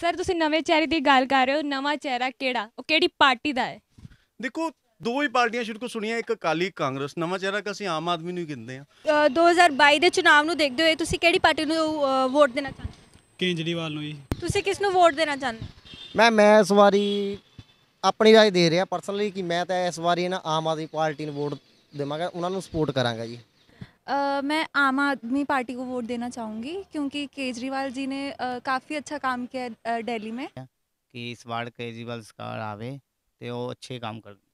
sir ਤੁਸੀਂ ਨਵੇਂ ਚਿਹਰੇ ਦੀ ਗੱਲ ਕਰ ਰਹੇ ਹੋ ਨਵਾਂ ਚਿਹਰਾ ਕਿਹੜਾ ਉਹ ਕਿਹੜੀ ਪਾਰਟੀ ਦਾ ਹੈ ਦੇਖੋ ਦੋ ਹੀ ਪਾਰਟੀਆਂ ਸ਼ੁਰੂ ਤੋਂ ਸੁਣੀਆਂ ਇੱਕ ਅਕਾਲੀ ਕਾਂਗਰਸ ਨਵਾਂ ਚਿਹਰਾ ਕਿ ਅਸੀਂ ਆਮ ਆਦਮੀ ਨੂੰ ਹੀ ਕਹਿੰਦੇ ਆ 2022 ਦੇ ਚੋਣਾਂ ਨੂੰ ਦੇਖਦੇ ਹੋਏ ਤੁਸੀਂ ਕਿਹੜੀ ਪਾਰਟੀ ਨੂੰ ਵੋਟ ਦੇਣਾ ਚਾਹੁੰਦੇ ਕੇਂਜਰੀਵਾਲ ਨੂੰ ਜੀ ਤੁਸੀਂ ਕਿਸ ਨੂੰ ਵੋਟ ਦੇਣਾ ਚਾਹੁੰਦੇ ਮੈਂ ਮੈਂ ਇਸ ਵਾਰੀ ਆਪਣੀ ਰਾਏ ਦੇ ਰਿਹਾ ਪਰਸਨਲੀ ਕਿ ਮੈਂ ਤਾਂ ਇਸ ਵਾਰੀ ਨਾ ਆਮ ਆਦਮੀ ਪਾਰਟੀ ਨੂੰ ਵੋਟ ਦੇਵਾਂਗਾ ਉਹਨਾਂ ਨੂੰ ਸਪੋਰਟ ਕਰਾਂਗਾ ਜੀ आ, मैं आम आदमी पार्टी को वोट देना चाहूंगी क्योंकि केजरीवाल जी ने आ, काफ़ी अच्छा काम किया है दिल्ली में कि इस बार केजरीवाल सरकार आवे तो वो अच्छे काम कर